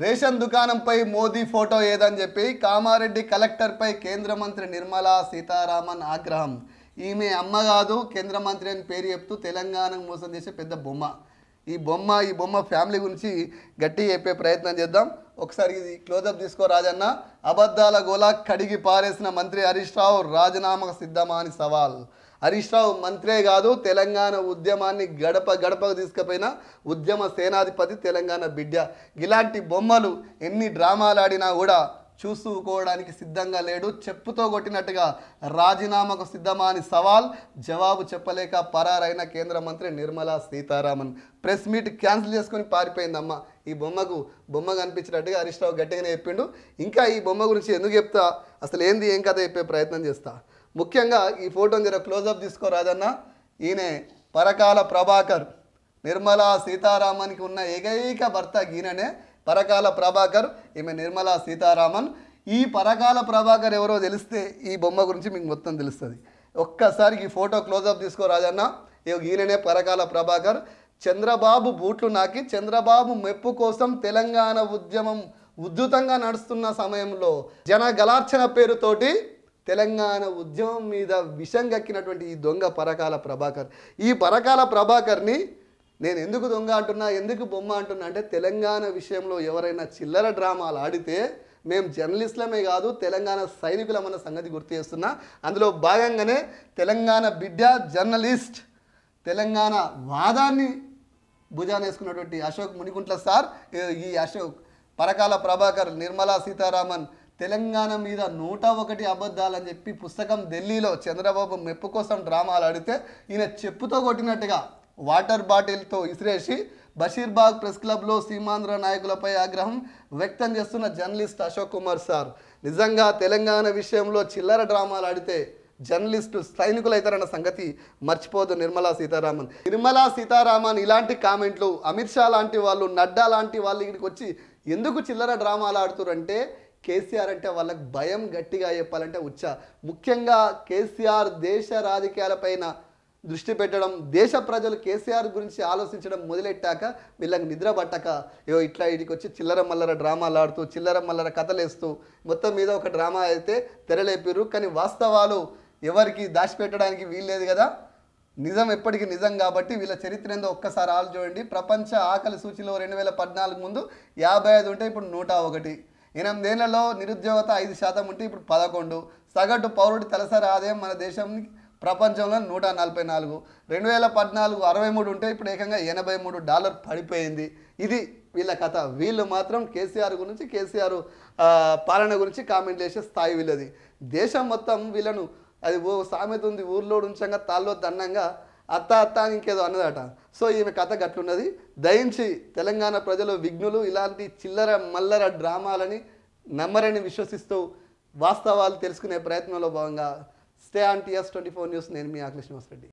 ration దుకాణంపై Modi photo ఏదని చెప్పి కామారెడ్డి కలెక్టర్పై కేంద్ర మంత్రి నిర్మలా సీతారామన్ ఆగ్రహం ఈమె అమ్మ కాదు కేంద్ర మంత్రి అని పేరు చెప్తూ తెలంగాణకు మోసం చేసే పెద్ద బొమ్మ ఈ బొమ్మ ఈ బొమ్మ ఫ్యామిలీ గురించి గట్టి చెప్పే ప్రయత్నం చేద్దాం ఒకసారి ఇది క్లోజప్ తీసుకో రాజన్న అబద్ధాల గోలా కడిగి పారేసిన మంత్రి హరీష్ రావు రాజీనామా సిద్ధమా అని సవాల్ హరీష్ రావు మంత్రే కాదు తెలంగాణ ఉద్యమాన్ని గడప గడపకు తీసుకుపోయిన ఉద్యమ సేనాధిపతి తెలంగాణ బిడ్డ ఇలాంటి బొమ్మలు ఎన్ని డ్రామాలు ఆడినా కూడా చూసుకోవడానికి సిద్ధంగా లేడు చెప్పుతో కొట్టినట్టుగా రాజీనామాకు సిద్ధమా అని సవాల్ జవాబు చెప్పలేక పరారైన కేంద్ర మంత్రి Nirmala Sitharaman press meet cancel చేసుకొని పారిపోయిందమ్మ ఈ బొమ్మకు బొమ్మ కనిపించినట్టుగా హరీష్ రావు గట్టిగానే చెప్పిండు ఇంకా ఈ బొమ్మ గురించి ఎందుకు చెప్తా అసలు ఏంది ఏం కథ చెప్పే ప్రయత్నం చేస్తా ముఖ్యంగా ఈ ఫోటోని జర క్లోజప్ రాజన్న ఈయన పరకాల ప్రభాకర్ నిర్మలా సీతారామన్కి ఉన్న ఏకైక భర్త ఈయననే పరకాల ప్రభాకర్ ఈమె నిర్మలా సీతారామన్ ఈ పరకాల ప్రభాకర్ ఎవరో తెలిస్తే ఈ బొమ్మ గురించి మీకు మొత్తం తెలుస్తుంది ఒక్కసారి ఈ ఫోటో క్లోజప్ తీసుకోరాజన్న ఈయననే పరకాల ప్రభాకర్ చంద్రబాబు బూట్లు నాకి చంద్రబాబు మెప్పు కోసం తెలంగాణ ఉద్యమం ఉద్ధృతంగా నడుస్తున్న సమయంలో జన గలార్చన పేరుతోటి తెలంగాణ ఉద్యమం మీద విషం గక్కినటువంటి ఈ దొంగ పరకాల ప్రభాకర్ ఈ పరకాల ప్రభాకర్ని నేను ఎందుకు దొంగ అంటున్నా ఎందుకు బొమ్మ అంటున్నా అంటే తెలంగాణ విషయంలో ఎవరైనా చిల్లర డ్రామాలు ఆడితే మేము జర్నలిస్టులమే కాదు తెలంగాణ సైనికులమన్న సంగతి గుర్తు చేస్తున్నా అందులో భాగంగానే తెలంగాణ బిడ్డ జర్నలిస్ట్ తెలంగాణ వాదాన్ని భుజాన వేసుకున్నటువంటి అశోక్ మునికుంట్ల సార్ ఈ అశోక్ పరకాల ప్రభాకర్ నిర్మలా సీతారామన్ తెలంగాణ మీద నూట ఒకటి అబద్ధాలని చెప్పి పుస్తకం ఢిల్లీలో చంద్రబాబు మెప్పు కోసం డ్రామాలు ఆడితే ఈయన చెప్పుతో కొట్టినట్టుగా వాటర్ బాటిల్తో ఇసిరేసి బషీర్బాగ్ ప్రెస్ క్లబ్లో సీమాంధ్ర నాయకులపై ఆగ్రహం వ్యక్తం చేస్తున్న జర్నలిస్ట్ అశోక్ కుమార్ సార్ నిజంగా తెలంగాణ విషయంలో చిల్లర డ్రామాలు ఆడితే జర్నలిస్టు సైనికులైతారన్న సంగతి మర్చిపోదు నిర్మలా సీతారామన్ నిర్మలా సీతారామన్ ఇలాంటి కామెంట్లు అమిత్ షా లాంటి వాళ్ళు నడ్డా లాంటి వాళ్ళు ఇక్కడికి వచ్చి ఎందుకు చిల్లర డ్రామాలు ఆడుతురంటే కేసీఆర్ అంటే వాళ్ళకి భయం గట్టిగా చెప్పాలంటే ఉచ్చా ముఖ్యంగా కేసీఆర్ దేశ రాజకీయాలపైన దృష్టి పెట్టడం దేశ ప్రజలు కేసీఆర్ గురించి ఆలోచించడం మొదలెట్టాక వీళ్ళకి నిద్ర పట్టక ఏ ఇట్లా ఇడికి వచ్చి చిల్లర మల్లర డ్రామాలు ఆడుతూ చిల్లర మల్లర కథలేస్తూ మొత్తం మీద ఒక డ్రామా అయితే తెరలేపారు కానీ వాస్తవాలు ఎవరికి దాచిపెట్టడానికి వీల్లేదు కదా నిజం ఎప్పటికీ నిజం కాబట్టి వీళ్ళ చరిత్ర ఏందో ఒక్కసారి ఆలోచించండి ప్రపంచ ఆకలి సూచిలో రెండు వేల పద్నాలుగు ముందు యాభై ఐదు ఉంటే ఇప్పుడు నూట ఒకటి ఎనిమిదేళ్లలో నిరుద్యోగత ఐదు శాతం ఉంటే ఇప్పుడు పదకొండు సగటు పౌరుడి తలసరి ఆదాయం మన దేశం ప్రపంచంలో నూట నలభై నాలుగు రెండు వేల పద్నాలుగు అరవై మూడు ఉంటే ఇప్పుడు ఏకంగా ఎనభై మూడు డాలర్ పడిపోయింది ఇది వీళ్ళ కథ వీళ్ళు మాత్రం కేసీఆర్ గురించి కేసీఆర్ పాలన గురించి కామెంట్ చేసే స్థాయి వీళ్ళది దేశం మొత్తం వీళ్ళను అది ఓ సామెత ఉంది ఊర్లో ఉంచంగా తాళ్ళు దండంగా అత్త అత్త అని ఇంకేదో అన్నదట సో ఈమె కథ గట్లున్నది దయించి తెలంగాణ ప్రజలు విఘ్నులు ఇలాంటి చిల్లర మల్లర డ్రామాలని నమ్మరని విశ్వసిస్తూ వాస్తవాలు తెలుసుకునే ప్రయత్నంలో భాగంగా stay on TS twenty four news నేను మీ అఖిలేష్ రెడ్డి